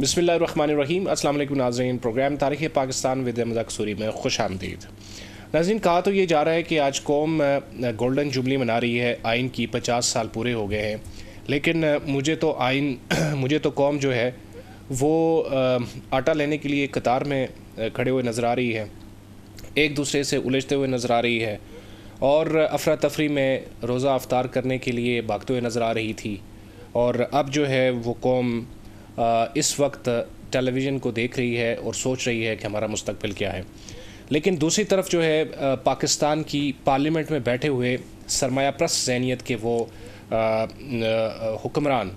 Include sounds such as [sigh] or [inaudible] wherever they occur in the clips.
बसमीम असल नाजरीन प्रोग्राम तारीख़ पाकिस्तान विद अहमद में खुश आमदीद नाजीन कहा तो ये जा रहा है कि आज कौम गोल्डन जुबली मना रही है आइन की पचास साल पूरे हो गए हैं लेकिन मुझे तो आइन [clears throat] मुझे तो कौम जो है वो आटा लेने के लिए कतार में खड़े हुए नज़र आ रही है एक दूसरे से उलझते हुए नज़र आ रही है और अफरा तफरी में रोज़ा अफ्तार करने के लिए भागते हुए नज़र आ रही थी और अब जो है वो कौम इस वक्त टेलीविज़न को देख रही है और सोच रही है कि हमारा मुस्तबिल क्या है लेकिन दूसरी तरफ जो है पाकिस्तान की पार्लियामेंट में बैठे हुए सरमाया प्रस जहनीत के वो हुक्मरान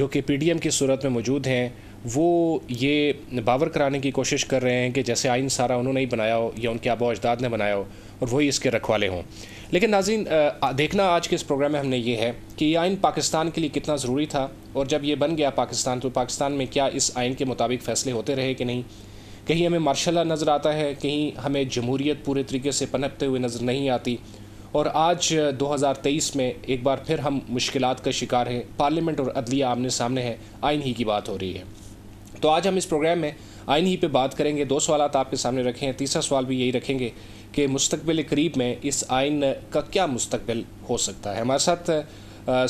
जो कि पीडीएम की सूरत में मौजूद हैं वो ये बावर कराने की कोशिश कर रहे हैं कि जैसे आइन सारा उन्होंने ही बनाया हो या उनके आबो अजदाद ने बनाया हो और वही इसके रखवाले हों लेकिन नाजीन देखना आज के इस प्रोग्राम में हमने ये है कि ये आइन पाकिस्तान के लिए कितना ज़रूरी था और जब ये बन गया पाकिस्तान तो पाकिस्तान में क्या इस आइन के मुताबिक फ़ैसले होते रहे कि नहीं कहीं हमें मार्शाला नज़र आता है कहीं हमें जमहूरीत पूरे तरीके से पनपते हुए नज़र नहीं आती और आज 2023 में एक बार फिर हम मुश्किल का शिकार हैं पार्लियामेंट और अदलिया आमने सामने है आइन ही की बात हो रही है तो आज हम इस प्रोग्राम में आइन ही पे बात करेंगे दो सवाल आपके सामने रखे हैं तीसरा सवाल भी यही रखेंगे कि मुस्तबिल करीब में इस आइन का क्या मुस्तबिल हो सकता है हमारे साथ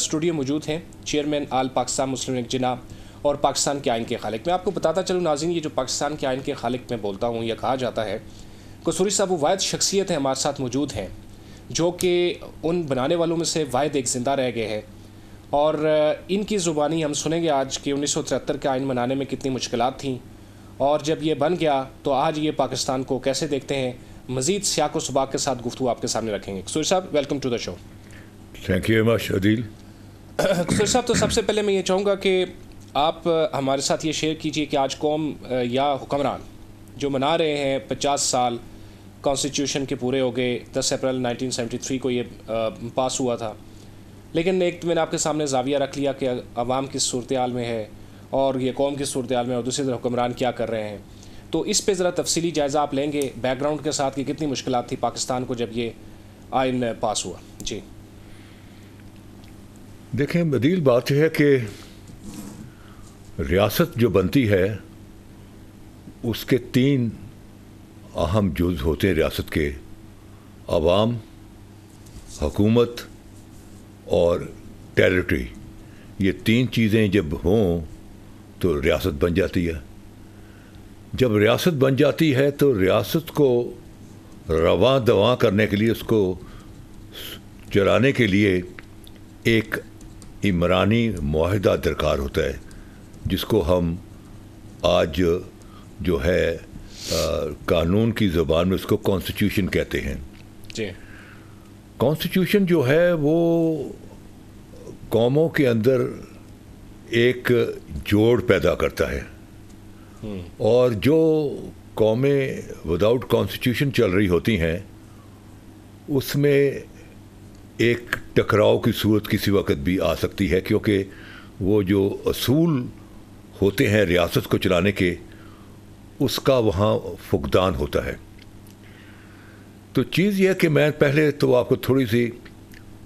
स्टूडियो मौजूद हैं चेयरमैन आल पाकिस्तान मुस्लिम लीग जनाब और पाकिस्तान के आइन के खालिक मैं आपको बताता चलूँ नाजिन ये जो पाकिस्तान के आइन के खालिक में बोलता हूँ या कहा जाता है कसूरी साहब वो वायद शख्सियत हैं हमारे साथ मौजूद हैं जो कि उन बनाने वालों में से वायद एक ज़िंदा रह गए हैं और इनकी ज़ुबानी हम सुनेंगे आज कि उन्नीस का आइन बनाने में कितनी मुश्किल थी और जब ये बन गया तो आज ये पाकिस्तान को कैसे देखते हैं मज़ीद सियाक व सुबाक के साथ गुफ्तु आपके सामने रखेंगे सूर साहब welcome to the show thank you much Adeel साहब तो सबसे पहले मैं ये चाहूँगा कि आप हमारे साथ ये शेयर कीजिए कि आज कौम या हुक्मरान जो मना रहे हैं पचास साल कॉन्स्टिट्यूशन के पूरे हो गए दस अप्रैल 1973 को ये पास हुआ था लेकिन एक तो मैंने आपके सामने जाविया रख लिया कि अवाम किस सूरत में है और ये कौम किस सूरत में और दूसरी तरफ हुक्मरान क्या कर रहे हैं तो इस पर ज़रा तफसीली जायज़ा आप लेंगे बैकग्राउंड के साथ कि कितनी मुश्किल थी पाकिस्तान को जब ये आइन पास हुआ जी देखें बदील बात यह है कि रियासत जो बनती है उसके तीन अहम जुज होते हैं रियासत के आवाम हकूमत और टेरिटरी ये तीन चीज़ें जब हों तो रियासत बन जाती है जब रियासत बन जाती है तो रियासत को रवा दवा करने के लिए उसको चलाने के लिए एक इमरानी माहदा दरकार होता है जिसको हम आज जो है आ, कानून की ज़बान में उसको कॉन्स्टिट्यूशन कहते हैं जी कॉन्स्टिट्यूशन जो है वो कौमों के अंदर एक जोड़ पैदा करता है हम्म। और जो कौमें विदाउट कॉन्स्टिट्यूशन चल रही होती हैं उसमें एक टकराव की सूरत किसी वक्त भी आ सकती है क्योंकि वो जो असूल होते हैं रियासत को चलाने के उसका वहाँ फुकदान होता है तो चीज़ यह कि मैं पहले तो आपको थोड़ी सी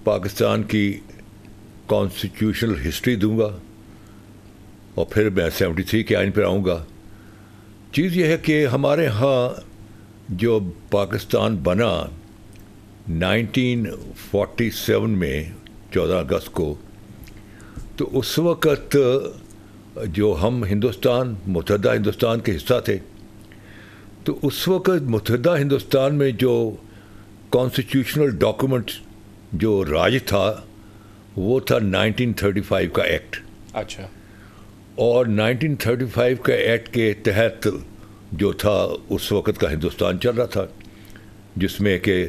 पाकिस्तान की कॉन्स्टिट्यूशनल हिस्ट्री दूंगा और फिर मैं सेवेंटी थ्री के आइन पर आऊँगा चीज़ यह है कि हमारे यहाँ जो पाकिस्तान बना 1947 में 14 अगस्त को तो उस वक़्त जो हम हिंदुस्तान मतदा हिंदुस्तान के हिस्सा थे तो उस वक़्त मुतहदा हिंदुस्तान में जो कॉन्स्टिट्यूशनल डॉक्यूमेंट जो राज था वो था 1935 का एक्ट अच्छा और 1935 का एक्ट के तहत जो था उस वक़्त का हिंदुस्तान चल रहा था जिसमें कि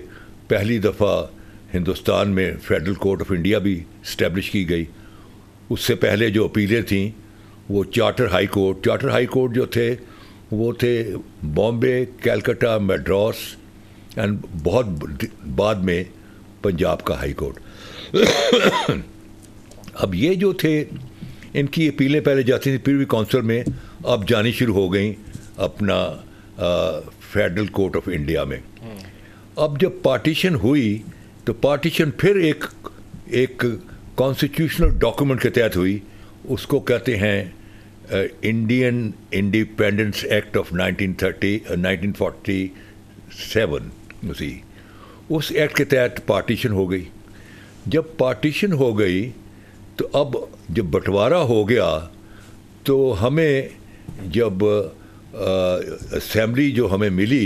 पहली दफ़ा हिंदुस्तान में फेडरल कोर्ट ऑफ इंडिया भी इस्टेब्लिश की गई उससे पहले जो अपीलें थीं वो charter high court charter high court जो थे वो थे बॉम्बे कैलकाटा मेड्रॉस एंड बहुत बाद में पंजाब का हाई कोर्ट अब ये जो थे इनकी अपीलें पहले जाती थी प्रीवी काउंसिल में अब जानी शुरू हो गई अपना फेडरल कोर्ट ऑफ इंडिया में अब जब पार्टीशन हुई तो पार्टीशन फिर एक एक कॉन्स्टिट्यूशनल डॉक्यूमेंट के तहत हुई उसको कहते हैं इंडियन इंडिपेंडेंस एक्ट ऑफ 1930 1947 उसी उस एक्ट के तहत पार्टीशन हो गई जब पार्टीशन हो गई तो अब जब बंटवारा हो गया तो हमें जब असम्बली uh, जो हमें मिली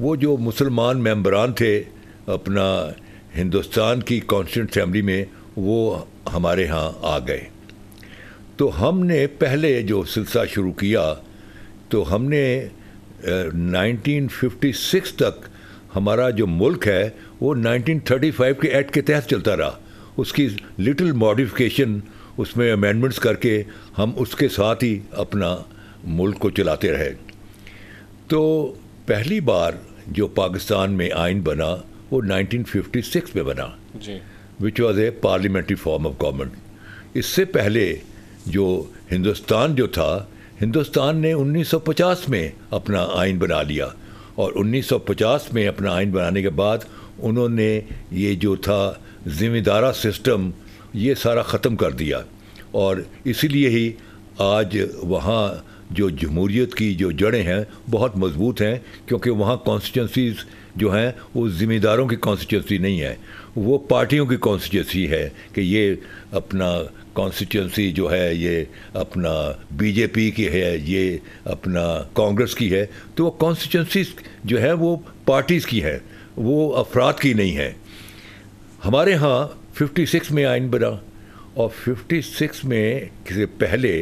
वो जो मुसलमान मेंबरान थे अपना हिंदुस्तान की कॉन्स्टिट्यूंट असम्बली में वो हमारे यहाँ आ गए तो हमने पहले जो सिलसिला शुरू किया तो हमने नाइनटीन uh, तक हमारा जो मुल्क है वो 1935 के एक्ट के तहत चलता रहा उसकी लिटिल मॉडिफिकेशन उसमें अमेंडमेंट्स करके हम उसके साथ ही अपना मुल्क को चलाते रहे तो पहली बार जो पाकिस्तान में आइन बना वो 1956 में बना which was a parliamentary form of government इससे पहले जो हिंदुस्तान जो था हिंदुस्तान ने 1950 में अपना आइन बना लिया और 1950 में अपना आइन बनाने के बाद उन्होंने ये जो था जिम्मेदारा सिस्टम ये सारा ख़त्म कर दिया और इसीलिए ही आज वहाँ जो जमहूरीत की जो जड़ें हैं बहुत मजबूत हैं क्योंकि वहाँ कॉन्स्टिट्यूंसीज़ जो हैं वो ज़िम्मेदारों की कॉन्स्टिट्यूंसी नहीं है वो पार्टियों की कॉन्स्टिट्यूंसी है कि ये अपना कॉन्स्टिट्यूंसी जो है ये अपना बीजेपी की है ये अपना कांग्रेस की है तो वो कॉन्स्टिट्यूंसी जो है वो पार्टीज़ की है वो अफराद की नहीं है हमारे यहाँ 56 में आइन बना और 56 में से पहले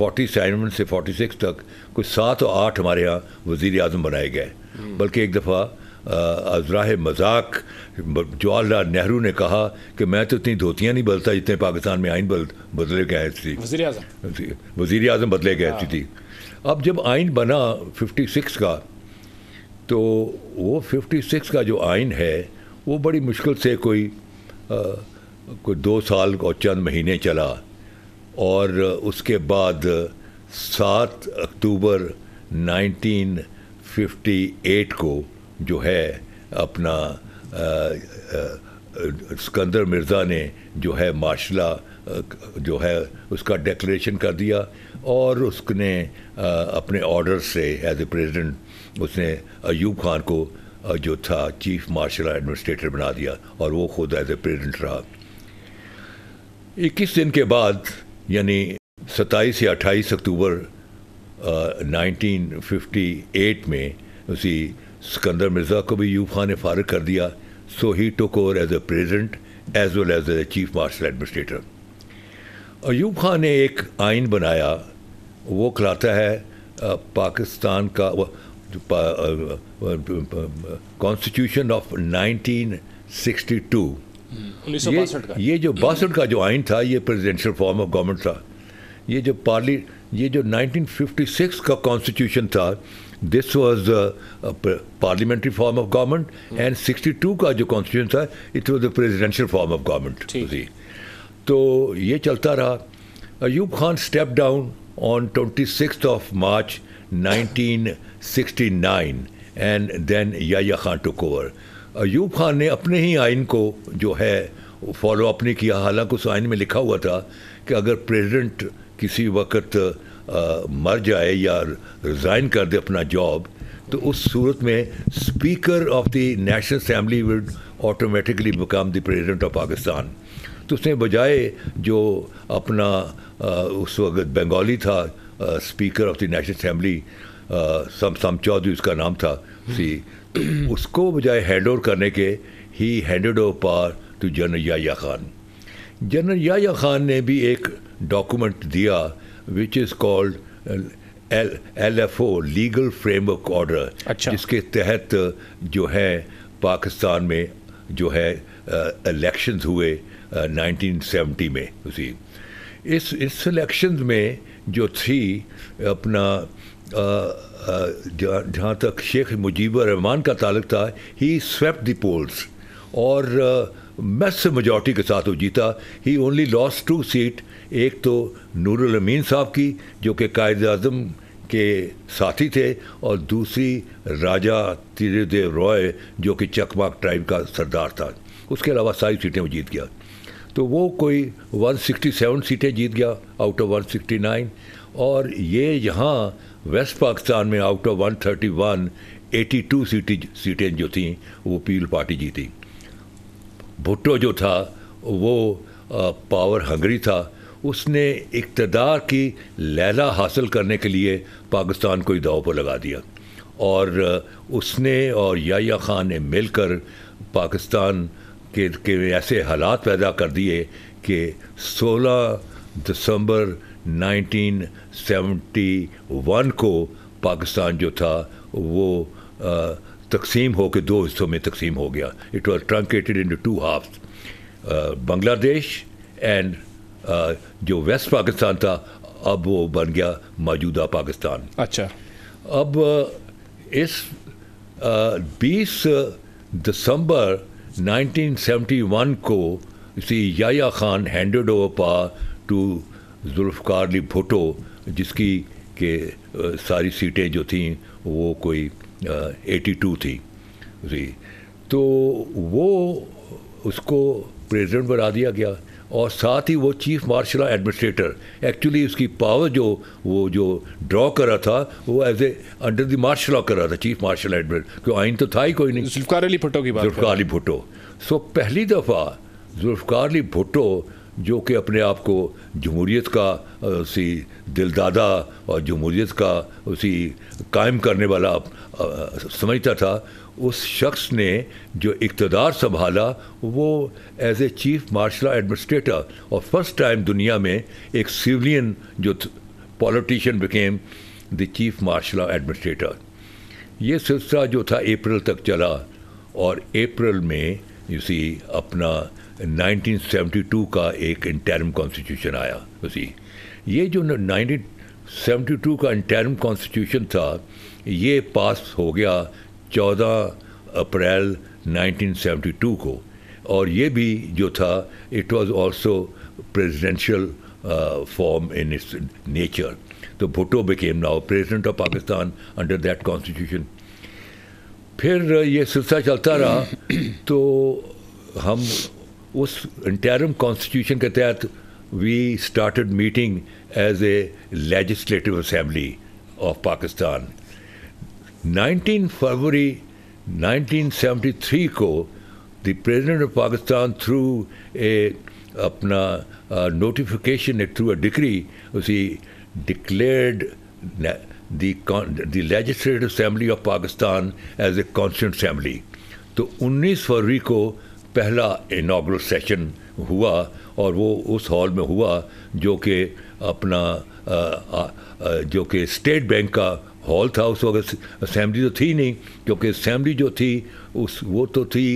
47 से 46 तक कुछ सात और आठ हमारे यहाँ वज़ी अजम बनाए गए हम्म। बल्कि एक दफ़ा अजरा मजाक जवाहरलाल नेहरू ने कहा कि मैं तो इतनी धोतियाँ नहीं बदलता जितने पाकिस्तान में आइन बदल बदले गए थी वजीर अजम बदले गए हाँ। थी, थी अब जब आइन बना 56 का तो वो 56 का जो आइन है वो बड़ी मुश्किल से कोई आ, कोई दो साल और चंद महीने चला और उसके बाद सात अक्टूबर 1958 को जो है अपना सिकंदर स्कंदर मिर्ज़ा ने जो है माशला जो है उसका डेक्लेशन कर दिया और उसने अपने ऑर्डर से एज ए प्रेजिडेंट उसने अयूब खान को जो था चीफ मार्शल एडमिनिस्ट्रेटर बना दिया और वो खुद एज ए प्रेजिडेंट रहा इक्कीस दिन के बाद यानी 27 या अट्ठाईस अक्टूबर 1958 में उसी सिकंदर मिर्ज़ा को भी यूब खान ने फारग कर दिया so he took over as a president as well as a chief martial administrator Ayub Khan ने एक आइन बनाया वो कहलाता है पाकिस्तान का कॉन्स्टिट्यूशन ऑफ 1962 ये, ये जो बासठ का जो आइन था ये प्रेसिडेंशियल फॉर्म ऑफ गवर्नमेंट था ये जो पार्ली ये जो 1956 का कॉन्स्टिट्यूशन था this was parliamentary form of government and 62 का जो कॉन्स्टिट्यूशन था it was the presidential form of government तो ये चलता रहा Ayub Khan step down on twenty six of March 1969 and then Yahya Khan took over Ayub Khan ने अपने ही आइन को जो है फॉलो अप नहीं किया हालांकि उस आइन में लिखा हुआ था कि अगर प्रेसिडेंट किसी वक्त मर जाए या रिज़ाइन कर दे अपना जॉब तो उस सूरत में speaker of the national assembly would automatically become the president of Pakistan तो उसने बजाए जो अपना आ, उस वक्त बंगाली था आ, speaker of the national assembly सम सम चौधरी उसका नाम था सी तो उसको बजाय हैंड ओवर करने के he handed over power to general Yahya Khan general Yahya Khan ने भी एक डॉक्यूमेंट दिया which is called L F O legal framework order जिसके तहत जो है पाकिस्तान में जो है इलेक्शंस uh, हुए uh, 1970 में उसी इस इस इलेक्शंस में जो थी अपना uh, uh, जहाँ तक शेख मुजीब रहमान का ताल्लुक था ही स्वेप द पोल्स और मैस uh, मेजॉरिटी के साथ वो जीता he only lost two seat एक तो नूरुल अमीन साहब की जो कि कायद अजम के साथी थे और दूसरी राजा तीरदेव रॉय जो कि चकमाक ट्राइब का सरदार था उसके अलावा सारी सीटें वो जीत गया तो वो कोई 167 सीटें जीत गया आउट ऑफ 169 और ये यहाँ वेस्ट पाकिस्तान में आउट ऑफ 131 82 सीटें सीटें जो थीं वो पील पार्टी जीती भुट्टो जो था वो पावर हंगरी था उसने इकतदार की लैला हासिल करने के लिए पाकिस्तान को दाव पर लगा दिया और उसने और या ख़ान ने मिलकर पाकिस्तान के, के ऐसे हालात पैदा कर दिए कि 16 दिसंबर 1971 को पाकिस्तान जो था वो तकसीम होकर दो हिस्सों में तकसीम हो गया it was truncated in two half Bangladesh and जो वेस्ट पाकिस्तान था अब वो बन गया मौजूदा पाकिस्तान अच्छा अब इस बीस दिसंबर 1971 को इसी Yahya Khan handed over power to Ali Bhutto जिसकी के सारी सीटें जो थीं वो कोई एटी टू थी जी तो वो उसको प्रेसिडेंट बना दिया गया और साथ ही वो चीफ मार्शल एडमिनिस्ट्रेटर एक्चुअली उसकी पावर जो वो जो ड्रॉ कर रहा था वो as a under the martial law कर रहा था चीफ मार्शल एडमिनिस्ट्रेटर क्यों आइन तो था ही कोई नहीं जुल्फकार अली भुट्टो की बात जुल्फकार अली भुट्टो सो पहली दफ़ा जुल्फकार अली भुट्टो जो कि अपने आप को जमहूरीत का उसी दिलदादा और जमहूरीत का उसी कायम करने वाला समझता था उस शख्स ने जो इकतदार संभाला वो as a chief martial administrator और फर्स्ट टाइम दुनिया में एक सिविलियन जो politician became the chief martial administrator ये सिलसिला जो था अप्रैल तक चला और अप्रैल में उसी अपना 1972 का एक इंटरम कॉन्स्टिट्यूशन आया उसी ये जो 1972 का इंटरम कॉन्स्टिट्यूशन था ये पास हो गया चौदह अप्रैल 1972 को और ये भी जो था it was also presidential form in its nature तो Bhutto became now president of Pakistan under that constitution फिर ये सिलसिला चलता रहा [coughs] तो हम उस इंटरम कॉन्स्टिट्यूशन के तहत we started meeting as a legislative assembly of Pakistan 19 फरवरी 1973 को the president of Pakistan through a अपना नोटिफिकेशन एक थ्रू अ डिग्री उसी declared the the Legislative Assembly of Pakistan as a constant assembly. तो 19 फरवरी को पहला इनाग्रल सेशन हुआ और वो उस हॉल में हुआ जो कि अपना आ, आ, आ, जो कि स्टेट बैंक का हॉल था उस वक्त असम्बली तो थी नहीं क्योंकि असम्बली जो थी उस वो तो थी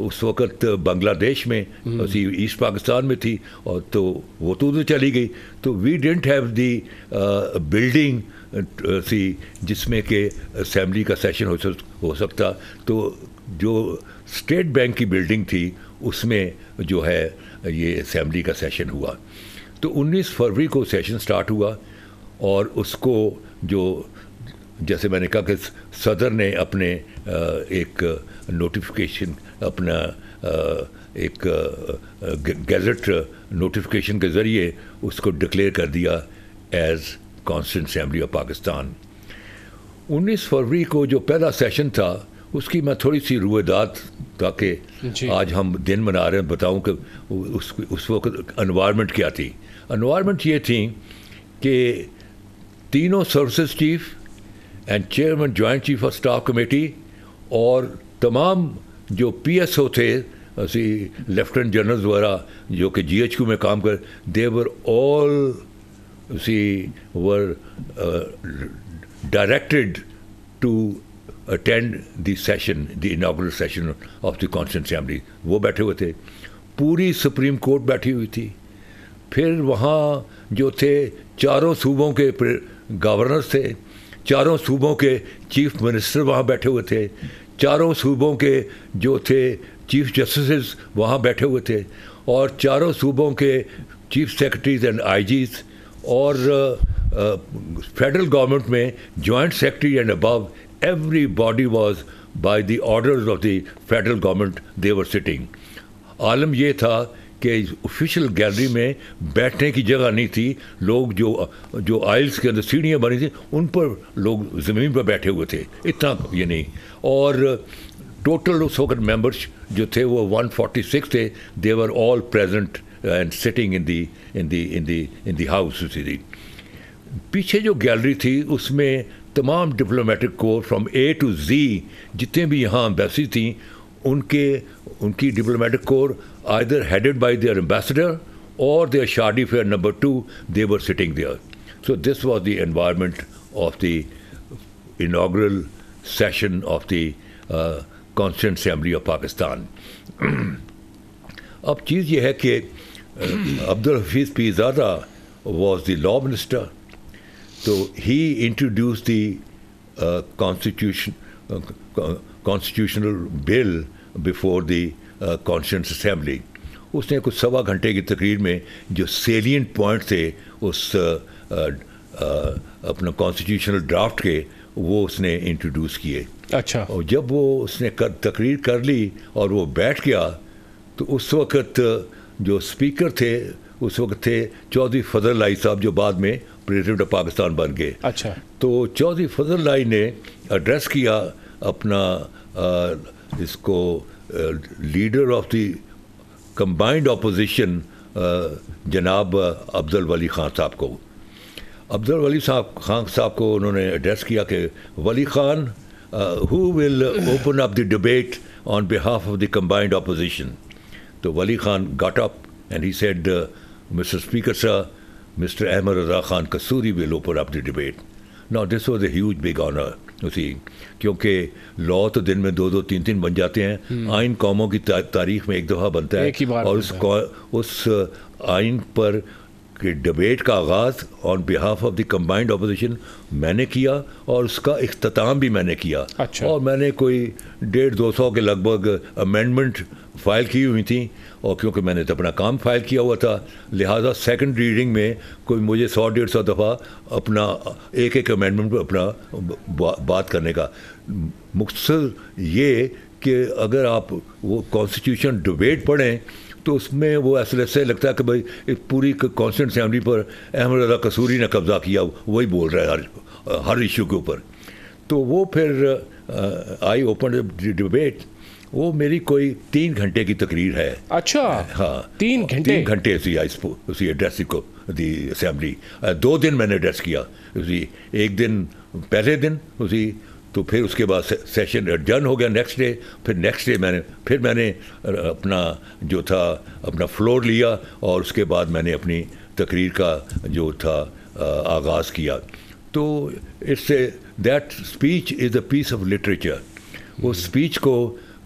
उस वक्त बांग्लादेश में उसी हम्म। ईस्ट पाकिस्तान में थी और तो वो तो उधर चली गई तो we didn't have the building सी जिसमें के असम्बली का सेशन हो, सक, हो सकता तो जो स्टेट बैंक की बिल्डिंग थी उसमें जो है ये असम्बली का सेशन हुआ तो 19 फरवरी को सेशन स्टार्ट हुआ और उसको जो जैसे मैंने कहा कि सदर ने अपने एक नोटिफिकेशन अपना एक गैजेट नोटिफिकेशन के ज़रिए उसको डिक्लेयर कर दिया as constituent assembly of Pakistan 19 फरवरी को जो पहला सेशन था उसकी मैं थोड़ी सी रुएदात ताकि आज हम दिन मना रहे हैं बताऊं कि उस उस वक्त अनवायरमेंट क्या थी अनवायरमेंट ये थी कि तीनों service chief and chairman joint chief of staff committee और तमाम जो पी एस ओ थे असी लेफ्टिनेंट जनरल वगैरह जो कि जी एच क्यू में काम कर they were all see were directed to attend the session the inaugural session of the constituent assembly वो बैठे हुए थे पूरी सुप्रीम कोर्ट बैठी हुई थी फिर वहाँ जो थे चारों सूबों के गवर्नर्स थे चारों सूबों के चीफ मिनिस्टर वहाँ बैठे हुए थे चारों सूबों के जो थे चीफ जस्टिस वहाँ बैठे हुए थे और चारों सूबों के चीफ सेक्रेटरीज एंड आईजीज और फेडरल गवर्नमेंट में joint secretary and above everybody was by the orders of the federal government they were sitting आलम यह था कि ऑफिशियल गैलरी में बैठने की जगह नहीं थी लोग जो जो आइल्स के अंदर सीढ़ियाँ बनी थी उन पर लोग ज़मीन पर बैठे हुए थे इतना ये नहीं और टोटल उस वक्त मेंबर्स जो थे वो 146 थे they were all present and sitting in the in the in the in the house the पीछे जो गैलरी थी उसमें तमाम डिप्लोमेटिक को फ्रॉम ए टू जी जितने भी यहाँ अम्बेसी थी उनके उनकी diplomatic corps either headed by their ambassador or their Shadi Fair number two, they were sitting there. So this was the environment of the inaugural session of the uh, Constituent Assembly of Pakistan. अब चीज़ यह है कि Abdul Hafeez Pirzada was the law minister तो he introduce the constitution constitutional bill before the. Constituent assembly उसने कुछ सवा घंटे की तकरीर में जो सेलियंट पॉइंट थे उस अपना कॉन्स्टिट्यूशनल ड्राफ्ट के वो उसने इंट्रोड्यूस किए अच्छा और जब वो उसने कर, तकरीर कर ली और वो बैठ गया तो उस वक़्त जो स्पीकर थे उस वक्त थे चौधरी फजल लाई साहब जो बाद में प्रेसिडेंट ऑफ पाकिस्तान बन गए अच्छा तो चौधरी फजल लाई ने एड्रेस किया अपना आ, इसको Uh, leader of the combined opposition, uh, Janab uh, Abdul Wali Khan साहब को अफजल वली साहब खान साहब को उन्होंने एड्रेस किया कि वली Khan who will open up the debate on behalf of the combined opposition. So Wali Khan got up and he said, uh, Mr. Speaker, sir, Mr. Ahmad Raza Khan Kasuri will open up the debate. Now, this was a huge, big honor उसी क्योंकि law तो दिन में दो दो तीन तीन बन जाते हैं हम्म। आइन कौमों की तारीख में एक दफ़ा बनता है और उस उस आइन पर कि डिबेट का आगाज़ on behalf of the combined opposition मैंने किया और उसका अख्ताम भी मैंने किया अच्छा। और मैंने कोई डेढ़ दो सौ के लगभग अमेंडमेंट फाइल की हुई थी और क्योंकि मैंने तो अपना काम फाइल किया हुआ था लिहाजा सेकंड रीडिंग में कोई मुझे सौ डेढ़ सौ दफ़ा अपना एक एक अमेंडमेंट पर अपना बा, बात करने का मुख्तर ये कि अगर आप वो कॉन्स्टिट्यूशन डिबेट पढ़ें तो उसमें वो ऐसे ऐसे लगता है कि भाई एक पूरी कॉन्स्टेंट असम्बली पर अहमद रजा कसूरी ने कब्ज़ा किया वही बोल रहा है हर हर इशू के ऊपर तो वो फिर आई ओपन डिबेट वो मेरी कोई तीन घंटे की तकरीर है अच्छा हाँ तीन घंटे तीन घंटे उसी उसी एड्रेस को दी असेंबली दो दिन मैंने एड्रेस किया उसी एक दिन पहले दिन उसी तो फिर उसके बाद सेशन डन हो गया नेक्स्ट डे फिर नेक्स्ट डे मैंने फिर मैंने अपना जो था अपना फ्लोर लिया और उसके बाद मैंने अपनी तकरीर का जो था आगाज़ किया तो it's that speech is a piece of literature वो स्पीच हम्म। को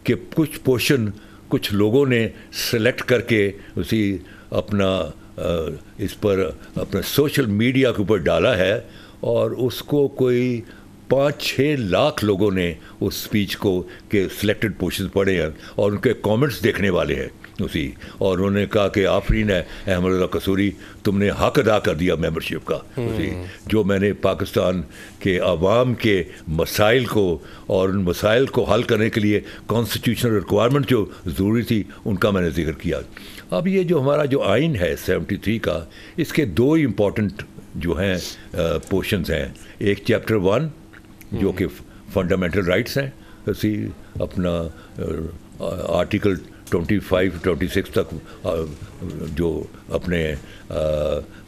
कि कुछ पोर्शन कुछ लोगों ने सेलेक्ट करके उसी अपना इस पर अपना सोशल मीडिया के ऊपर डाला है और उसको कोई पाँच छः लाख लोगों ने उस स्पीच को के सिलेक्टेड पोर्शन पढ़े हैं और उनके कमेंट्स देखने वाले हैं उसी और उन्होंने कहा कि आफरीन है अहमद कसूरी तुमने हक अदा कर दिया मेंबरशिप का उसी जो मैंने पाकिस्तान के आवाम के मसाइल को और उन मसाइल को हल करने के लिए कॉन्स्टिट्यूशनल रिक्वायरमेंट जो ज़रूरी थी उनका मैंने जिक्र किया अब ये जो हमारा जो आइन है सेवेंटी थ्री का इसके दो इम्पॉर्टेंट जो हैं पोर्शंस हैं एक चैप्टर वन जो हम्म। कि फंडामेंटल राइट्स हैं उसी अपना article twenty five twenty six तक जो अपने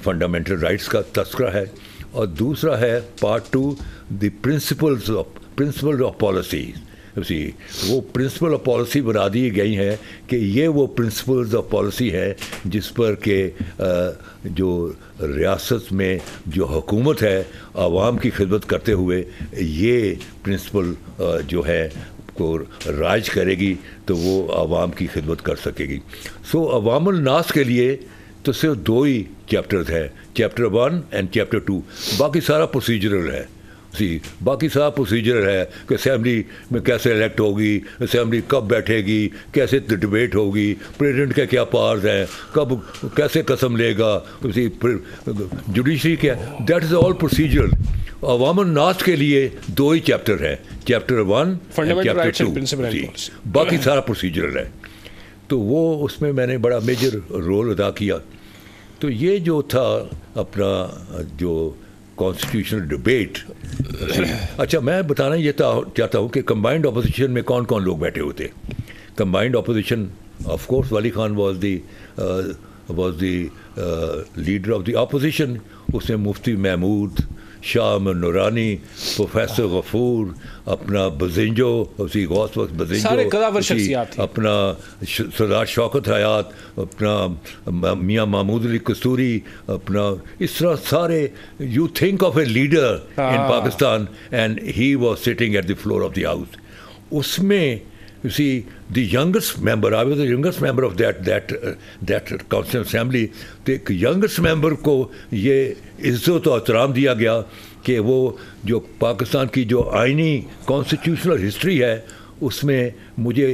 फंडामेंटल राइट्स का तस्करा है और दूसरा है part two the principles of principle of policy उसी वो प्रिंसिपल ऑफ पॉलिसी बना दी गई हैं कि ये वो प्रिंसिपल्स ऑफ पॉलिसी है जिस पर के जो रियासत में जो हुकूमत है आवाम की खिदमत करते हुए ये प्रिंसिपल जो है को राज करेगी तो वो आवाम की खिदमत कर सकेगी सो अवामनास के लिए तो सिर्फ दो ही चैप्टर्स हैं chapter one and chapter two बाकी सारा प्रोसीजरल है सी बाकी सारा प्रोसीजर है कि असम्बली में कैसे इलेक्ट होगी असेंबली कब बैठेगी कैसे डिबेट होगी प्रेसिडेंट के क्या पावर्स हैं कब कैसे कसम लेगा उसी जुडिशरी क्या दैट इज़ ऑल प्रोसीजर अवामन नाथ के लिए दो ही चैप्टर हैं चैप्टर वन चैप्टर टू बाकी सारा प्रोसीजर है तो वो उसमें मैंने बड़ा मेजर रोल अदा किया तो ये जो था अपना जो कॉन्स्टिट्यूशनल डिबेट अच्छा मैं बताना ये चाहता हूँ कि कंबाइंड अपोजिशन में कौन कौन लोग बैठे होते combined opposition of course Wali Khan was the was the leader of the opposition उसमें मुफ्ती महमूद शाम नूरानी प्रोफेसर गफूर अपना बजेंजो उसी गौस वक्त बजेंजो अपना सरदार शौकत हयात अपना मियाँ महमूद अली कस्तूरी अपना इस तरह सारे you think of a leader in Pakistan and he was sitting at the floor of the house उसमें You see, the youngest member, I was the youngest member of that that uh, that council assembly. The youngest member member को ये इज्जत और अहतराम दिया गया कि वो जो पाकिस्तान की जो आइनी कॉन्स्टिट्यूशनल हिस्ट्री है उसमें मुझे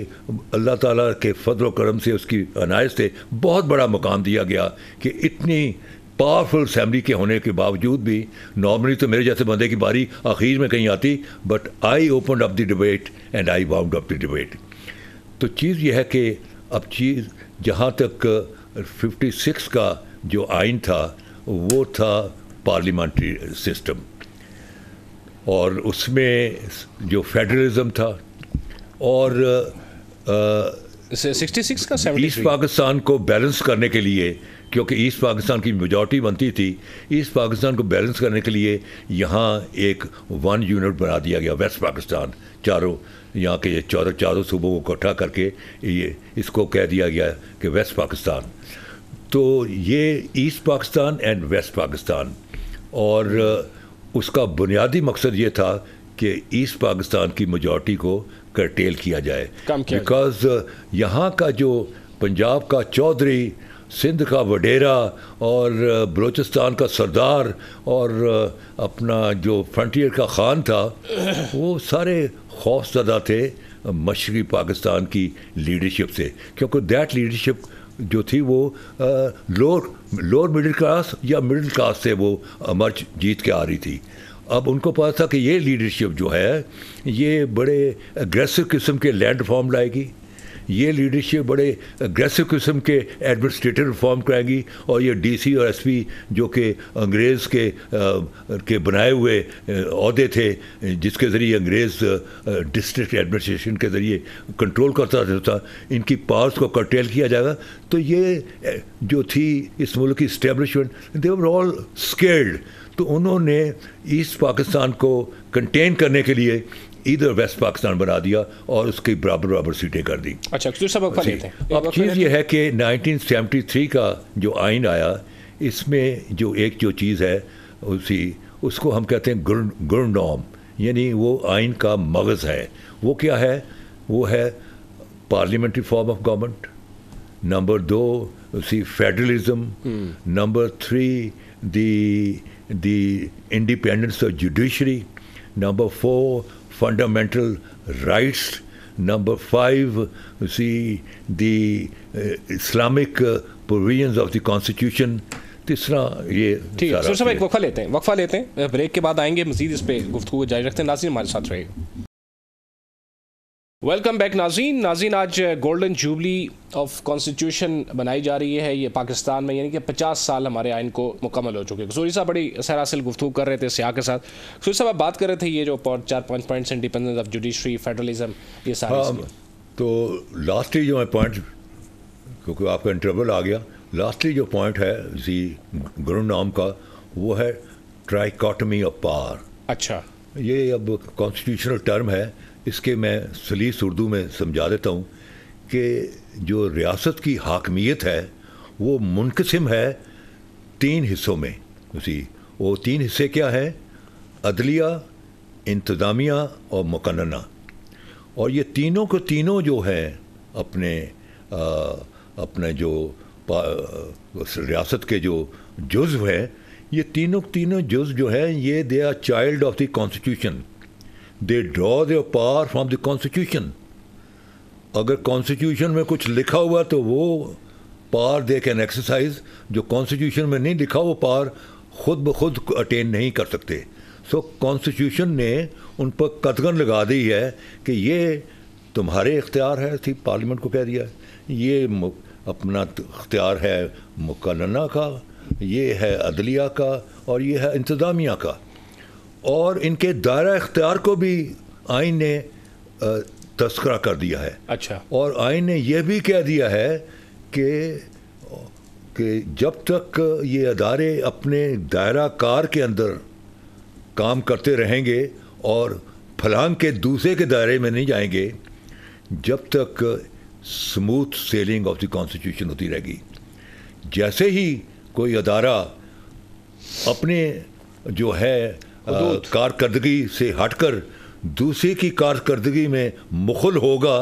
अल्लाह ताला के फजल करम से उसकी अनायत से बहुत बड़ा मुकाम दिया गया कि इतनी पावरफुल फैमिली के होने के बावजूद भी नॉर्मली तो मेरे जैसे बंदे की बारी आखिर में कहीं आती but I open up the debate and I wound up the debate तो चीज़ यह है कि अब चीज़ जहाँ तक 56 uh, का जो आइन था वो था पार्लियामेंट्री सिस्टम और उसमें जो फेडरलिज्म था और आ, uh, 66 uh, का ईस्ट पाकिस्तान को बैलेंस करने के लिए क्योंकि ईस्ट पाकिस्तान की मेजॉरिटी बनती थी ईस्ट पाकिस्तान को बैलेंस करने के लिए यहाँ एक वन यूनिट बना दिया गया वेस्ट पाकिस्तान चारों यहाँ के चारों चारों सूबों को इकट्ठा करके ये इसको कह दिया गया कि वेस्ट पाकिस्तान तो ये east Pakistan and west Pakistan और उसका बुनियादी मकसद ये था कि ईस्ट पाकिस्तान की मेजॉरिटी को करटेल किया जाए बिकॉज यहाँ का जो पंजाब का चौधरी सिंध का वडेरा और बलूचिस्तान का सरदार और अपना जो फ्रंटियर का ख़ान था वो सारे खौफजदा थे मशरक़ी पाकिस्तान की लीडरशिप से क्योंकि दैट लीडरशिप जो थी वो लोअर लोअर मिडिल क्लास या मिडिल क्लास से वो मर्च जीत के आ रही थी अब उनको पता था कि ये लीडरशिप जो है ये बड़े अग्रेसिव किस्म के लैंड फॉर्म लाएगी ये लीडरशिप बड़े अग्रेसिव किस्म के एडमिनिस्ट्रेटिव रिफॉर्म कराएंगी और ये डीसी और एसपी जो कि अंग्रेज़ के के बनाए हुए अहदे थे जिसके ज़रिए अंग्रेज़ डिस्ट्रिक्ट एडमिनिस्ट्रेशन के ज़रिए कंट्रोल करता था इनकी पावर्स को कंट्रेल किया जाएगा तो ये जो थी इस मुल्क की establishment they were all scared तो उन्होंने ईस्ट पाकिस्तान को कंटेन करने के लिए इधर वेस्ट पाकिस्तान बना दिया और उसकी बराबर बराबर सीटें कर दी अच्छा तो कुछ लेते हैं अब चीज़ ये है कि 1973 का जो आइन आया इसमें जो एक जो चीज़ है उसी उसको हम कहते हैं गुर नॉम यानी वो आइन का मगज़ है वो क्या है वो है parliamentary form of government number दो उसी federalism hmm. Number three the the independence of judiciary number four fundamental rights. Number five, see the uh, Islamic uh, provisions of the Constitution. तीसरा ये ठीक है सर सब एक वक्फा लेते हैं वक्फा लेते हैं ब्रेक के बाद आएंगे मजीद इस पर गुफ्तु जारी रखते हैं नाजिन हमारे साथ रहेगा वेलकम बैक नाजीन नाजीन आज गोल्डन जूबली ऑफ कॉन्स्टिट्यूशन बनाई जा रही है ये पाकिस्तान में यानी कि 50 साल हमारे आइन को मुकम्मल हो चुके हैं सूरी साहब बड़ी सरासिल गुफ्तु कर रहे थे सियाह के साथ सूरी साहब आप बात कर रहे थे ये जो चार पाँच points independence of judiciary federalism ये सारे हाँ, तो लास्टली जो है पॉइंट क्योंकि आपका इंटरवल आ गया लास्टली जो पॉइंट है जी गुरु नाम का वो है ट्राइकॉटमी ऑफ पार अच्छा ये अब कॉन्स्टिट्यूशनल टर्म है इसके मैं सलीस उर्दू में समझा देता हूँ कि जो रियासत की हाकमियत है वो मुनकसम है तीन हिस्सों में उसी वो तीन हिस्से क्या हैं अदलिया इंतज़ामिया और मकन्ना और ये तीनों के तीनों जो हैं अपने आ, अपने जो रियासत के जो जुज्व हैं ये तीनों तीनों जुज़ जो हैं ये they are child of the constitution they draw their power from the constitution अगर कॉन्स्टिट्यूशन में कुछ लिखा हुआ तो वो पावर दे कैन एक्सरसाइज जो कॉन्स्टिट्यूशन में नहीं लिखा वो पावर खुद ब खुद अटेन नहीं कर सकते सो so, कॉन्स्टिट्यूशन ने उन पर कदगन लगा दी है कि ये तुम्हारे इख्तियार है थी पार्लियामेंट को कह दिया ये अपना इख्तियार है मुकन्ना का ये है अदलिया का और ये है इंतज़ामिया का और इनके दायरा इख्तियार को भी आइन ने तस्करा कर दिया है अच्छा और आइन ने यह भी कह दिया है कि कि जब तक ये अदारे अपने दायरा कार के अंदर काम करते रहेंगे और फलांग के दूसरे के दायरे में नहीं जाएंगे जब तक smooth sailing of the constitution होती रहेगी जैसे ही कोई अदारा अपने जो है कारकर्दगी से हटकर दूसरे की कारकर्दगी में मुखल होगा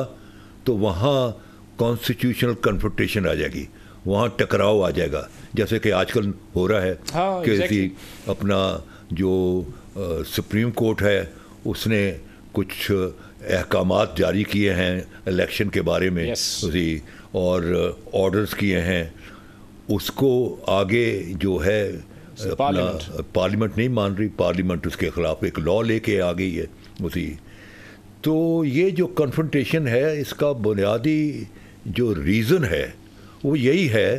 तो वहाँ कॉन्स्टिट्यूशनल कन्फ्रंटेशन आ जाएगी वहाँ टकराव आ जाएगा जैसे कि आजकल हो रहा है हाँ, कि exactly. अपना जो आ, सुप्रीम कोर्ट है उसने कुछ अहकाम जारी किए हैं इलेक्शन के बारे में yes. उसी और ऑर्डर्स किए हैं उसको आगे जो है पार्लियामेंट नहीं मान रही पार्लियामेंट उसके खिलाफ एक लॉ लेके आ गई है उसी तो ये जो कन्फ्रंटेशन है इसका बुनियादी जो रीज़न है वो यही है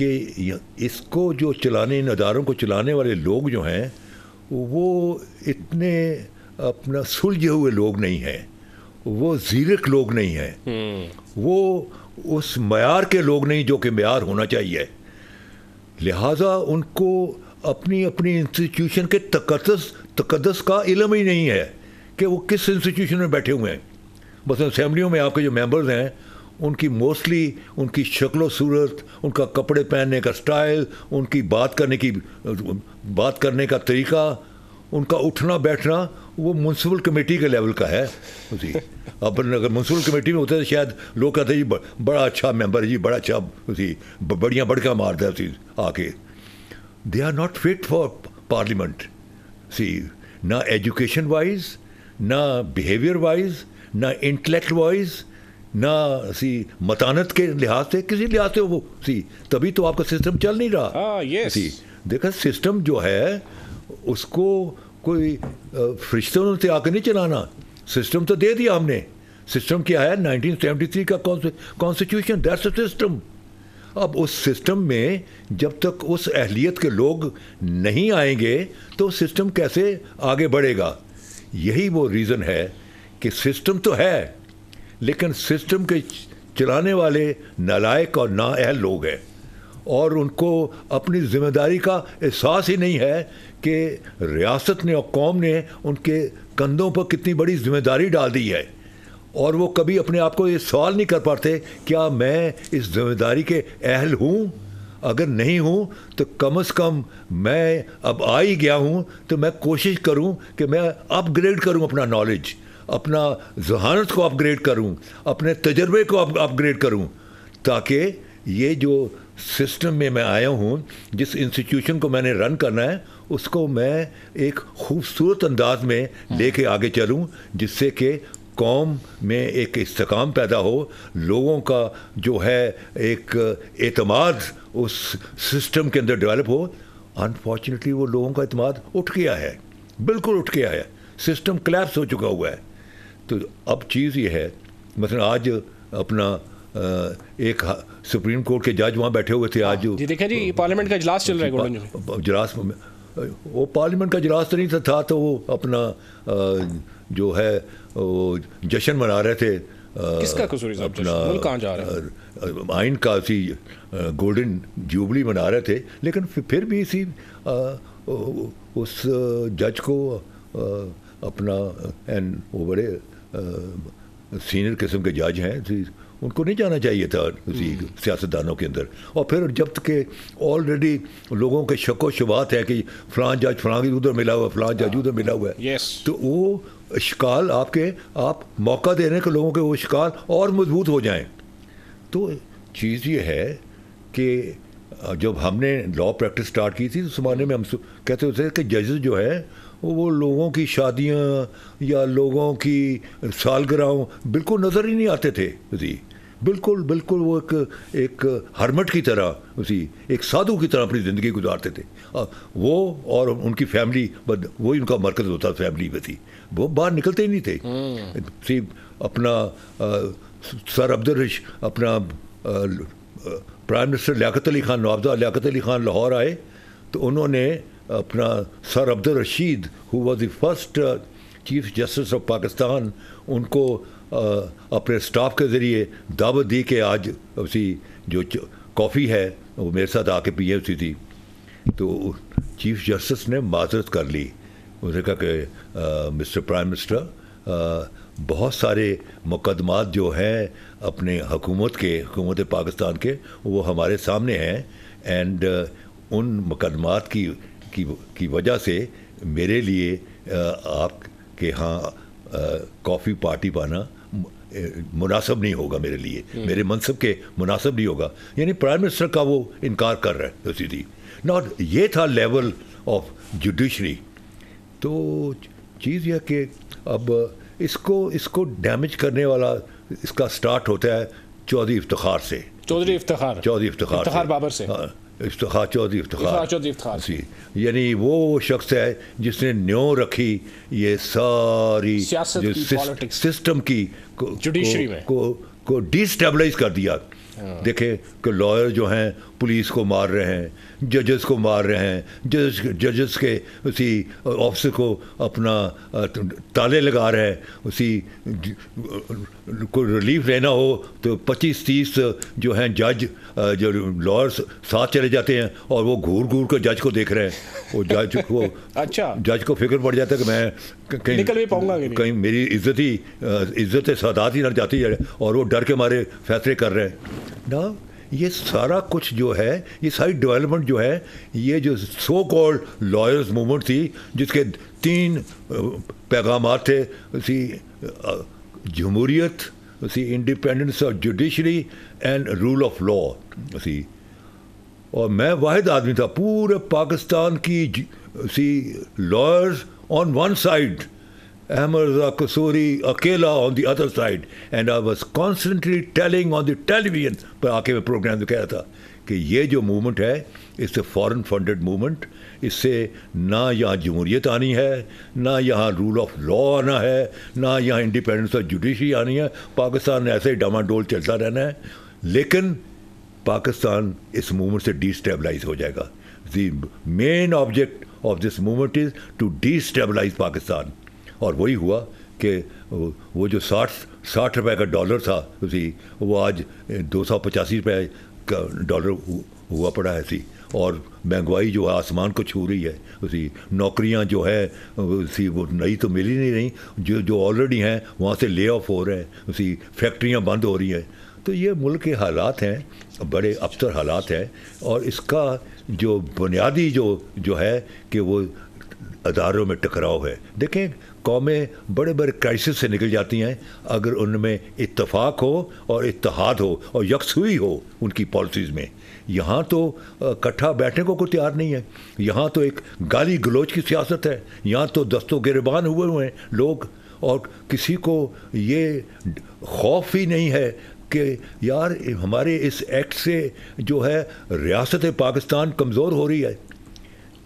कि इसको जो चलाने इन अदारों को चलाने वाले लोग जो हैं वो इतने अपना सुलझे हुए लोग नहीं हैं वो जीरक लोग नहीं हैं हम्म। वो उस मैार के लोग नहीं जो कि मैार होना चाहिए लिहाजा उनको अपनी अपनी इंस्टीट्यूशन के तकदस तकदस का इलम ही नहीं है कि वो किस इंस्टीट्यूशन में बैठे हुए हैं बस असम्बलियों में आपके जो मेंबर्स हैं उनकी मोस्टली उनकी शक्लो सूरत उनका कपड़े पहनने का स्टाइल उनकी बात करने की बात करने का तरीका उनका उठना बैठना वो म्यूनसिपल कमेटी के लेवल का है जी अपन अगर म्यूनसिपल कमेटी में होते तो शायद लोग कहते जी बड़ा अच्छा मेंबर है जी बड़ा अच्छा उसी बढ़िया बड़का मारता है आके they are not fit for parliament सी ना एजुकेशन वाइज ना बिहेवियर वाइज ना इंटलेक्ट वाइज ना सी मतानत के लिहाज से किसी लिहाज से वो सी तभी तो आपका सिस्टम चल नहीं रहा ah, yes. सी देखा सिस्टम जो है उसको कोई फरिश्तों से आकर नहीं चलाना सिस्टम तो दे दिया हमने सिस्टम क्या है 1973 का कॉन्स्टिट्यूशन दैट्स अ सिस्टम अब उस सिस्टम में जब तक उस अहलियत के लोग नहीं आएंगे तो सिस्टम कैसे आगे बढ़ेगा यही वो रीज़न है कि सिस्टम तो है लेकिन सिस्टम के चलाने वाले नालायक और नाअहल लोग हैं और उनको अपनी जिम्मेदारी का एहसास ही नहीं है कि रियासत ने और कौम ने उनके कंधों पर कितनी बड़ी जिम्मेदारी डाल दी है और वो कभी अपने आप को ये सवाल नहीं कर पाते क्या मैं इस जिम्मेदारी के अहल हूँ अगर नहीं हूँ तो कम से कम मैं अब आ ही गया हूँ तो मैं कोशिश करूँ कि मैं अपग्रेड करूँ अपना नॉलेज अपना जहानत को अपग्रेड करूँ अपने तजर्बे को अपग्रेड करूँ ताकि ये जो सिस्टम में मैं आया हूँ जिस इंस्टीट्यूशन को मैंने रन करना है उसको मैं एक खूबसूरत अंदाज में हम्म। लेके आगे चलूँ जिससे कि कौम में एक इस्तकाम पैदा हो लोगों का जो है एक एतमाद उस सिस्टम के अंदर डेवलप हो अनफॉर्चुनेटली वो लोगों का अतमाद उठ गया है बिल्कुल उठ गया है सिस्टम क्लैप्स हो चुका हुआ है तो अब चीज़ ये है मतलब आज अपना एक सुप्रीम कोर्ट के जज वहाँ बैठे हुए थे हाँ, आज जी देखिए जी पार्लियामेंट का इजलास चल रहा है इजलास वो पार्लियामेंट का इजलास तो नहीं था, था तो वो अपना जो है वो जश्न मना रहे थे किसका कसूर कहाँ जा रहे आइन का सी गोल्डन जुबली मना रहे थे लेकिन फिर भी इसी उस जज को अपना एन वो बड़े सीनियर किस्म के जज हैं उनको नहीं जाना चाहिए था उसी हम्म। सियासतदानों के अंदर और फिर जब के ऑलरेडी लोगों के शको शुबात है कि फ़लां जज फ़लां उधर मिला हुआ फ़लां जज हाँ। उधर मिला हुआ है तो वो शिकाल आपके आप मौका दे रहे हैं कि लोगों के वो शिकाल और मजबूत हो जाएं तो चीज़ ये है कि जब हमने लॉ प्रैक्टिस स्टार्ट की थी तो जमाने में हम कहते होते थे कि जजेस जो हैं वो लोगों की शादियाँ या लोगों की सालगराहों बिल्कुल नज़र ही नहीं आते थे जी बिल्कुल बिल्कुल वो एक एक हरमट की तरह उसी एक साधु की तरह अपनी ज़िंदगी गुजारते थे वो और उनकी फैमिली वही उनका मरकज़ होता फैमिली में थी वो बाहर निकलते ही नहीं थे सी हम्म। अपना सर अब्दुल अपना प्राइम मिनिस्टर लियाकत अली खान नवाबदा लियाकत अली खान लाहौर आए तो उन्होंने अपना sir Abdul Rashid who was the first chief justice of Pakistan उनको आ, अपने स्टाफ के ज़रिए दावत दी कि आज उसी जो कॉफ़ी है वो मेरे साथ आके पिए उसी थी तो चीफ जस्टिस ने माजरत कर ली उन्होंने कहा कि मिस्टर प्राइम मिनिस्टर बहुत सारे मुकदमात जो हैं अपने हकूमत के हकूमत पाकिस्तान के वो हमारे सामने हैं एंड उन मुकदमात की की, की वजह से मेरे लिए आप के यहाँ कॉफ़ी पार्टी पाना मुनासब नहीं होगा मेरे लिए हम्म। मेरे मनसब के मुनासब नहीं होगा यानी प्राइम मिनिस्टर का वो इनकार कर रहे हैं सीधी नॉट ये था लेवल ऑफ जुडिशरी तो चीज़ यह कि अब इसको इसको डैमेज करने वाला इसका स्टार्ट होता है चौधरी इफ्तार से चौधरी इफ्तार चौधरी इफ्तार इफ्तार बाबर से हाँ, इफ्तार चौधरी इफ्तार चौधरी इफ्तार जी यानी वो शख्स है जिसने न्यो रखी ये सारी सिस्टम की को, जुडिशरी में को को डिस्टेबलाइज कर दिया हाँ। देखें कि लॉयर जो हैं पुलिस को मार रहे हैं जजेस को मार रहे हैं जजेस जजेस के उसी ऑफिसर को अपना ताले लगा रहे हैं उसी को रिलीफ लेना हो तो 25 तीस जो हैं जज जो लॉयर्स साथ चले जाते हैं और वो घूर घूर कर जज को देख रहे हैं वो जज को [laughs] अच्छा जज को फिक्र पड़ जाता है कि मैं कहीं निकल भी पाऊंगा कहीं मेरी इज्जत ही इज्जत सदात ही ना जाती है और वो डर के मारे फैसले कर रहे हैं ना ये सारा कुछ जो है ये सारी डेवलपमेंट जो है ये जो सो कॉल्ड लॉयर्स मूवमेंट थी जिसके तीन पैगाम थे उसी जमहूरीत उसी independence of judiciary and rule of law उसी और मैं वाद आदमी था पूरे पाकिस्तान की उसी lawyers on one side Amrza Kasuri Akela on the other side. And I was constantly telling on the television पर आके मैं प्रोग्राम कह रहा था कि ये जो मूवमेंट है ए फॉरन फंडेड मूवमेंट इससे ना यहाँ जमहूरीत आनी है ना यहाँ रूल ऑफ लॉ आना है ना यहाँ इंडिपेंडेंस ऑफ जुडिशरी आनी है पाकिस्तान ऐसे ही डामाडोल चलता रहना है लेकिन पाकिस्तान इस मूवमेंट से डिस्टेबलाइज हो जाएगा the main object of this movement is to destabilize Pakistan और वही हुआ कि वो जो साठ साठ रुपए का डॉलर था उसी वो आज दो सौ पचासी रुपये का डॉलर हुआ पड़ा है सी और महंगाई जो है आसमान को छू रही है उसी नौकरियां जो है उसी वो नई तो मिल ही नहीं रही जो जो ऑलरेडी हैं वहाँ से ले ऑफ हो रहे हैं उसी फैक्ट्रियाँ बंद हो रही हैं तो ये मुल्क के हालात हैं बड़े अफसर हालात हैं और इसका जो बुनियादी जो जो है कि वो अदारों में टकराव है देखें कौमें बड़े बड़े क्राइसिस से निकल जाती हैं अगर उनमें इतफ़ाक़ हो और इतिहाद हो और यकसुई हो उनकी पॉलिसीज़ में यहाँ तो इकट्ठा बैठने को कोई तैयार नहीं है यहाँ तो एक गाली गलोच की सियासत है यहाँ तो दस्तों गिरबान हुए हुए हैं लोग और किसी को ये खौफ ही नहीं है कि यार हमारे इस एक्ट से जो है रियासत पाकिस्तान कमज़ोर हो रही है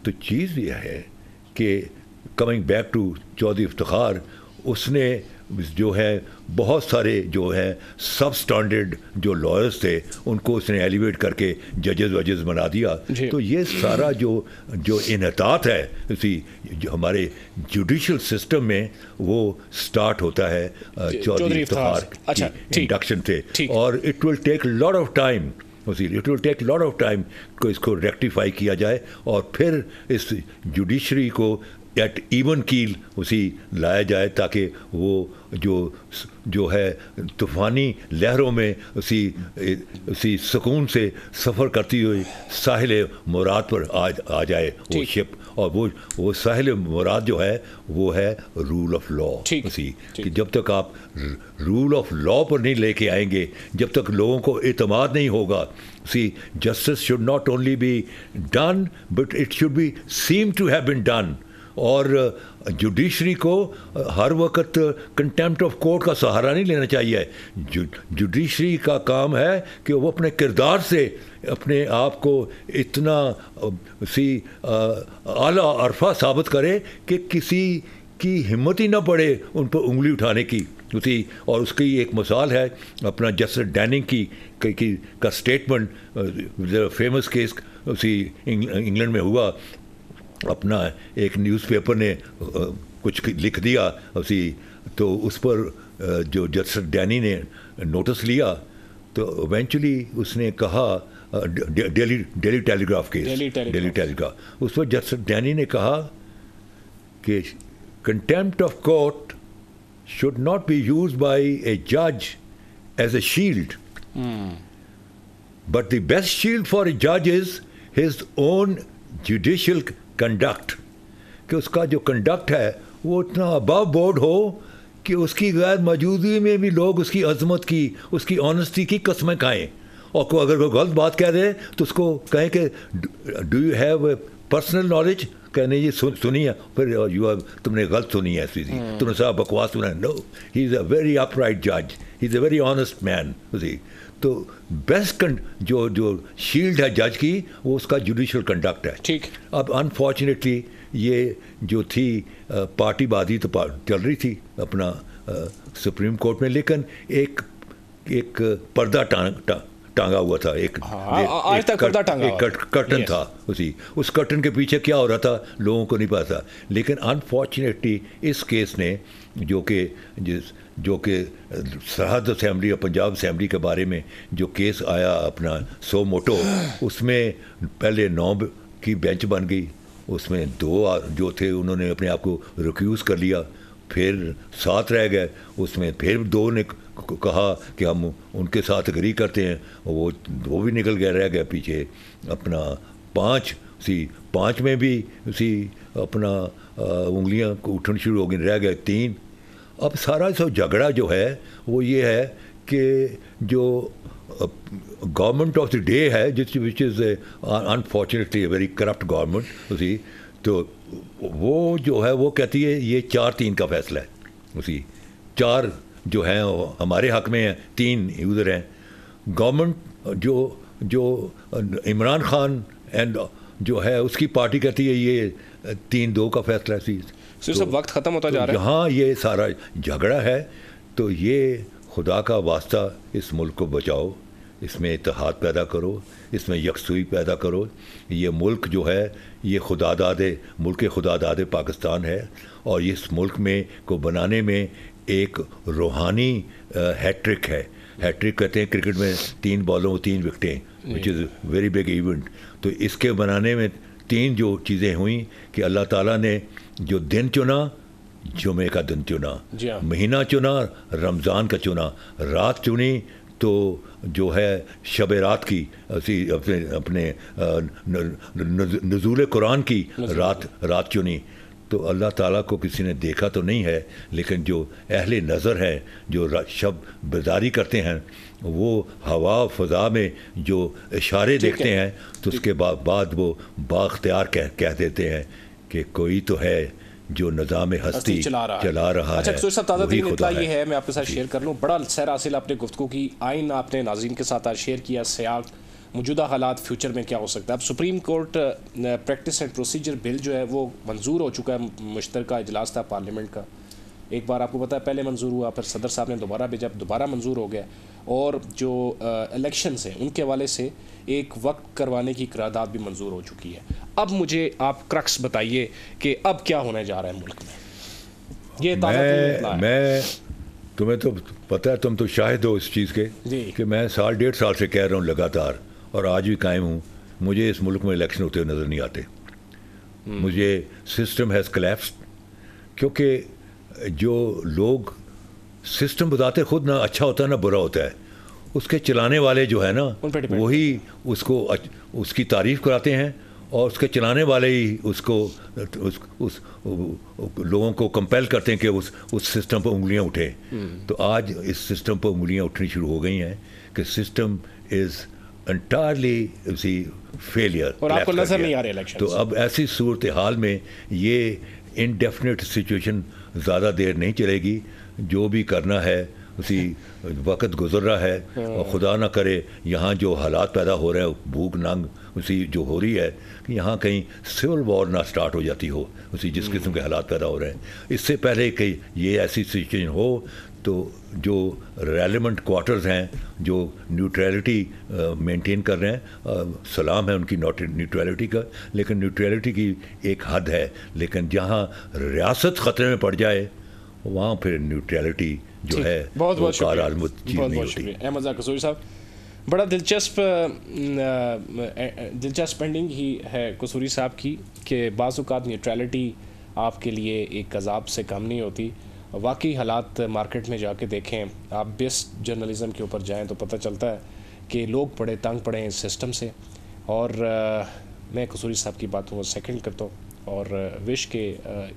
तो चीज़ यह है कि coming back to Chaudhry Iftikhar उसने जो है बहुत सारे जो है सब स्टैंडर्ड जो लॉयर्स थे उनको उसने एलिवेट करके जजेस वजेस बना दिया तो ये सारा जो जो इनहतात है इसी जो हमारे जुडिशल सिस्टम में वो स्टार्ट होता है चौधरी uh, इफ्तार अच्छा, इंडक्शन से और it will take lot of time उसी it will take lot of time को इसको रेक्टिफाई किया जाए और फिर इस जुडिशरी को एट इवन कील उसी लाया जाए ताकि वो जो जो है तूफ़ानी लहरों में उसी उसी सुकून से सफ़र करती हुई साहिल मुराद पर आ आ जाए वो शिप और वो वो साहिल मुराद जो है वो है रूल ऑफ लॉ उसी कि जब तक आप रूल ऑफ लॉ पर नहीं लेके आएंगे जब तक लोगों को अतमाद नहीं होगा see justice should not only be done but it should be seem to have been done और जुडिशरी को हर वक्त कंटेम्प्ट ऑफ कोर्ट का सहारा नहीं लेना चाहिए जुडिशरी का काम है कि वो अपने किरदार से अपने आप को इतना सी आला अरफा साबित करे कि किसी की हिम्मत ही ना पड़े उन पर उंगली उठाने की उसी और उसकी एक मिसाल है अपना जस्टिस डैनिंग की, की, की का स्टेटमेंट फेमस केस उसी इंग्लैंड में हुआ अपना एक न्यूज़पेपर ने कुछ लिख दिया उसी तो उस पर जो जस्टिस डैनी ने नोटिस लिया तो इवेंचुअली उसने कहा daily daily telegraph case daily telegraph उस पर जस्टिस डैनी ने कहा कि contempt of court should not be use by ए जज as a shield but the best shield for a जज is his own judicial conduct कि उसका जो कंडक्ट है वो इतना अबव बोर्ड हो कि उसकी गैर मौजूदगी में भी लोग उसकी अजमत की उसकी ऑनेस्टी की कस्में खाएं और को अगर वो गलत बात कह दे तो उसको कहें कि do you have personal knowledge कहने ये सुन सुनी है फिर यू oh, हैव तुमने गलत सुनी है ऐसी हाँ। तुमने साहब बकवास सुना no he is a very upright जज he is a very honest man उसी तो बेस्ट जो जो शील्ड है जज की वो उसका जुडिशल कंडक्ट है ठीक अब अनफॉर्चुनेटली ये जो थी पार्टीबाजी तो चल रही थी अपना सुप्रीम कोर्ट में लेकिन एक एक पर्दा टांग टा, टांगा हुआ था एक, हाँ, एक, एक, कट, एक कट, कर्टन था उसी उस कर्टन के पीछे क्या हो रहा था लोगों को नहीं पता था लेकिन अनफॉर्चुनेटली इस केस ने जो कि जिस जो कि सरहद असम्बली और पंजाब असम्बली के बारे में जो केस आया अपना सो मोटो उसमें पहले नौ की बेंच बन गई उसमें दो जो थे उन्होंने अपने आप को रिक्यूज़ कर लिया फिर साथ रह गए उसमें फिर दो ने कहा कि हम उनके साथ अग्री करते हैं वो वो भी निकल गया रह गया पीछे अपना पाँच सी पाँच में भी उसी अपना उंगलियां उठन शुरू हो गई रह गए तीन अब सारा सब झगड़ा जो है वो ये है कि जो गवर्नमेंट ऑफ द डे है जिस which is unfortunately very corrupt government उसी तो वो जो है वो कहती है ये चार तीन का फैसला है उसी चार जो हैं हमारे हक में हैं तीन यूजर हैं गवर्नमेंट जो जो इमरान खान एंड जो है उसकी पार्टी कहती है ये तीन दो का फैसला है तो, सब वक्त ख़त्म होता तो जा रहा है यहाँ ये सारा झगड़ा है तो ये खुदा का वास्ता इस मुल्क को बचाओ इसमें इतिहाद पैदा करो इसमें यकसुई पैदा करो ये मुल्क जो है ये खुदा दाद मुल्क खुदा दाद पाकिस्तान है और इस मुल्क में को बनाने में एक रूहानी हैट्रिक है हैट्रिक कहते हैं क्रिकेट में तीन बॉलों तीन विकटें which is very big event तो इसके बनाने में तीन जो चीज़ें हुई कि अल्लाह ताला ने जो दिन चुना जुमे का दिन चुना हाँ। महीना चुना रमज़ान का चुना रात चुनी तो जो है शब रात की अपने अपने नजूल कुरान की रात रात चुनी तो अल्लाह ताला को किसी ने देखा तो नहीं है लेकिन जो अहले नज़र हैं जो शब बेजारी करते हैं वो हवा फजा में जो इशारे देखते है, हैं तो उसके बाद वो बाख्तियार कह कह देते हैं कि कोई तो है जो निज़ाम हस्ती चला रहा है, अच्छा, है साहब ताज़ा तीन इतला ये है मैं आपके साथ शेयर कर लूँ बड़ा सैर हासिल आपने गुफ्तु की आइन आपने नाजीन के साथ आज शेयर किया सयाक मौजूदा हालात फ्यूचर में क्या हो सकता है अब supreme court practice and procedure bill जो है वो मंजूर हो चुका है मुश्तर अजलास था पार्लियामेंट का एक बार आपको पता है पहले मंजूर हुआ फिर सदर साहब ने दोबारा भेजा दोबारा मंजूर हो गया और जो इलेक्शंस हैं उनके हवाले से एक वक्त करवाने की करारदाद भी मंजूर हो चुकी है अब मुझे आप क्रक्स बताइए कि अब क्या होने जा रहा है मुल्क में ये मैं, मैं तुम्हें तो पता है तुम तो शाहिद हो इस चीज़ के कि मैं साल डेढ़ साल से कह रहा हूँ लगातार और आज भी कायम हूँ मुझे इस मुल्क में इलेक्शन होते हुए नज़र नहीं आते हम्म। मुझे सिस्टम हैज़ क्लैप्स क्योंकि जो लोग सिस्टम बताते खुद ना अच्छा होता है ना बुरा होता है उसके चलाने वाले जो है ना वही उसको उसकी तारीफ़ कराते हैं और उसके चलाने वाले ही उसको उस, उस लोगों को कंपेल करते हैं कि उस उस सिस्टम पर उंगलियां उठें हम्म। तो आज इस सिस्टम पर उंगलियां उठनी शुरू हो गई हैं कि सिस्टम इज़ इंटायरली उसी फेलियर और आपको नजर नहीं आ रहे इलेक्शन तो अब ऐसी सूरत हाल में ये इनडेफिनेट सिचुएशन ज़्यादा देर नहीं चलेगी जो भी करना है उसी वक़्त गुजर रहा है हाँ। और खुदा ना करे यहाँ जो हालात पैदा हो रहे हैं भूख नंग उसी जो हो रही है कि यहाँ कहीं सिविल वॉर ना स्टार्ट हो जाती हो उसी जिस हाँ। किस्म के हालात पैदा हो रहे हैं इससे पहले कि ये ऐसी सिचुएशन हो तो जो रेलिवेंट क्वार्टर्स हैं जो न्यूट्रलिटी मेंटेन कर रहे हैं आ, सलाम है उनकी न्यूट्रलिटी का लेकिन न्यूट्रलिटी की एक हद है लेकिन जहाँ रियासत ख़तरे में पड़ जाए वहाँ फिर न्यूट्रलिटी जो है बहुत बहुत शुक्रिया बहुत बहुत शुक्रिया अहमद कसूरी साहब बड़ा दिलचस्प दिलचस्प एंडिंग ही है कसूरी साहब की कि बाज़ात न्यूट्रलिटी आपके लिए एक कज़ाब से कम नहीं होती वाकई हालात मार्केट में जाके देखें आप बेस्ट जर्नलिज़म के ऊपर जाएं तो पता चलता है कि लोग बड़े तंग पड़े हैं इस सिस्टम से और आ, मैं कसूरी साहब की बातों को सेकंड करता हूँ और विश के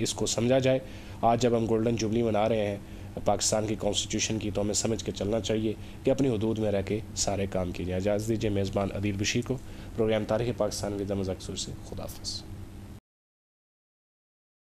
इसको समझा जाए आज जब हम गोल्डन जुबली मना रहे हैं पाकिस्तान की कॉन्स्टिट्यूशन की तो हमें समझ के चलना चाहिए कि अपनी हदूद में रह के सारे काम किए जाए इजाज़ दीजिए मेज़बान अदील बशीर को प्रोग्राम तारीख पाकिस्तान के दमज से खुदाफ़